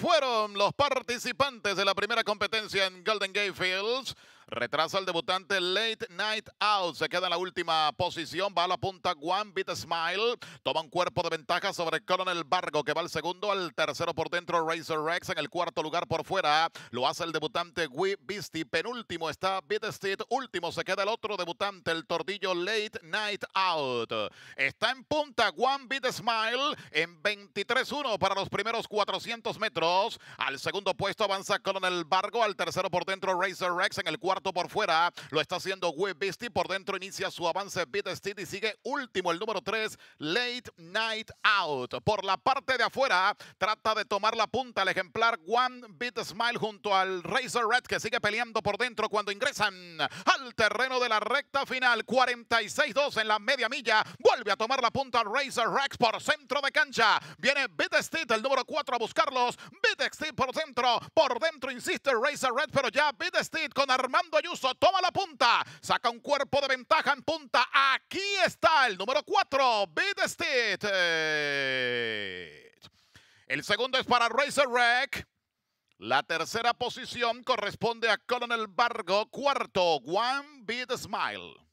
fueron los participantes de la primera competencia en Golden Gate Fields. Retrasa el debutante Late Night Out. Se queda en la última posición. Va a la punta One Beat Smile. Toma un cuerpo de ventaja sobre Colonel Bargo, que va al segundo. Al tercero por dentro, Razor Rex. En el cuarto lugar por fuera lo hace el debutante Wee Beastie. Penúltimo está Beat Street. Último se queda el otro debutante, el tordillo Late Night Out. Está en punta One Beat Smile en 23-1 para los primeros 400 metros. Al segundo puesto avanza Colonel Bargo. Al tercero por dentro, Razor Rex. En el cuarto por fuera. Lo está haciendo Web Beastie. Por dentro inicia su avance Beat y sigue último el número 3, Late Night Out. Por la parte de afuera trata de tomar la punta el ejemplar One Beat Smile junto al Razor Red que sigue peleando por dentro cuando ingresan al terreno de la recta final. 46-2 en la media milla. Vuelve a tomar la punta Razor Rex por centro de cancha. Viene Beat el número 4 a buscarlos textil por dentro, Por dentro insiste Razor Red, pero ya Beat Steed con Armando Ayuso. Toma la punta. Saca un cuerpo de ventaja en punta. Aquí está el número 4, Beat Steed. El segundo es para Razor Red. La tercera posición corresponde a Colonel Vargo. Cuarto, One Beat Smile.